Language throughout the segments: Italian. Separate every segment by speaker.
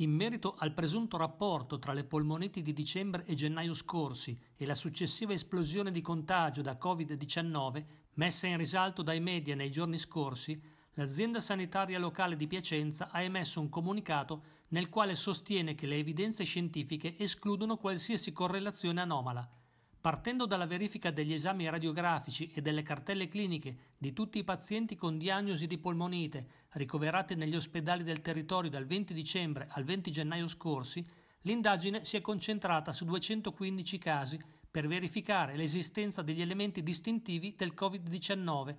Speaker 1: In merito al presunto rapporto tra le polmoniti di dicembre e gennaio scorsi e la successiva esplosione di contagio da Covid-19 messa in risalto dai media nei giorni scorsi, l'azienda sanitaria locale di Piacenza ha emesso un comunicato nel quale sostiene che le evidenze scientifiche escludono qualsiasi correlazione anomala partendo dalla verifica degli esami radiografici e delle cartelle cliniche di tutti i pazienti con diagnosi di polmonite ricoverati negli ospedali del territorio dal 20 dicembre al 20 gennaio scorsi, l'indagine si è concentrata su 215 casi per verificare l'esistenza degli elementi distintivi del Covid-19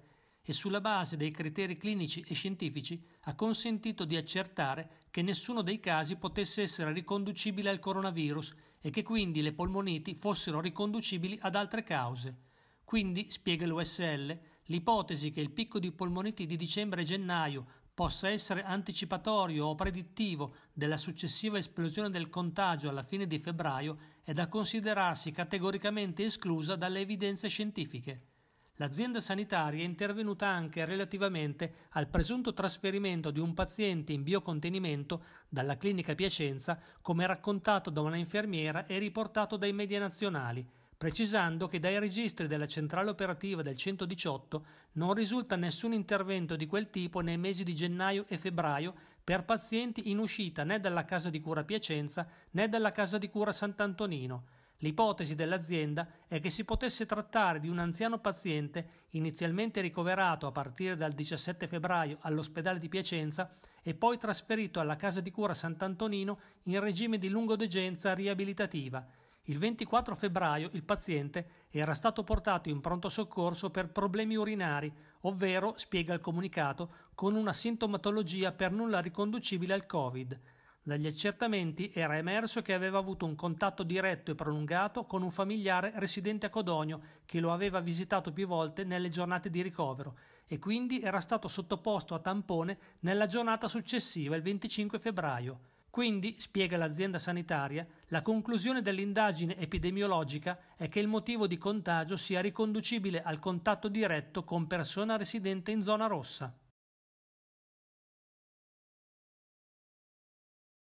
Speaker 1: e sulla base dei criteri clinici e scientifici ha consentito di accertare che nessuno dei casi potesse essere riconducibile al coronavirus e che quindi le polmoniti fossero riconducibili ad altre cause. Quindi, spiega l'USL, l'ipotesi che il picco di polmoniti di dicembre e gennaio possa essere anticipatorio o predittivo della successiva esplosione del contagio alla fine di febbraio è da considerarsi categoricamente esclusa dalle evidenze scientifiche l'azienda sanitaria è intervenuta anche relativamente al presunto trasferimento di un paziente in biocontenimento dalla clinica Piacenza, come raccontato da una infermiera e riportato dai media nazionali, precisando che dai registri della centrale operativa del 118 non risulta nessun intervento di quel tipo nei mesi di gennaio e febbraio per pazienti in uscita né dalla casa di cura Piacenza né dalla casa di cura Sant'Antonino L'ipotesi dell'azienda è che si potesse trattare di un anziano paziente inizialmente ricoverato a partire dal 17 febbraio all'ospedale di Piacenza e poi trasferito alla casa di cura Sant'Antonino in regime di lungodegenza riabilitativa. Il 24 febbraio il paziente era stato portato in pronto soccorso per problemi urinari, ovvero, spiega il comunicato, con una sintomatologia per nulla riconducibile al Covid. Dagli accertamenti era emerso che aveva avuto un contatto diretto e prolungato con un familiare residente a Codogno che lo aveva visitato più volte nelle giornate di ricovero e quindi era stato sottoposto a tampone nella giornata successiva, il 25 febbraio. Quindi, spiega l'azienda sanitaria, la conclusione dell'indagine epidemiologica è che il motivo di contagio sia riconducibile al contatto diretto con persona residente in zona rossa.